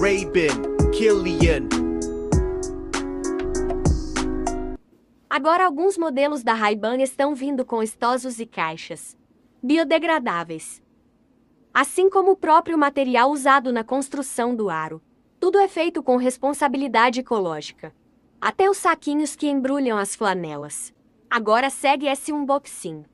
Rabin, Killian. Agora alguns modelos da Ray-Ban estão vindo com estosos e caixas biodegradáveis. Assim como o próprio material usado na construção do aro. Tudo é feito com responsabilidade ecológica. Até os saquinhos que embrulham as flanelas. Agora segue esse unboxing.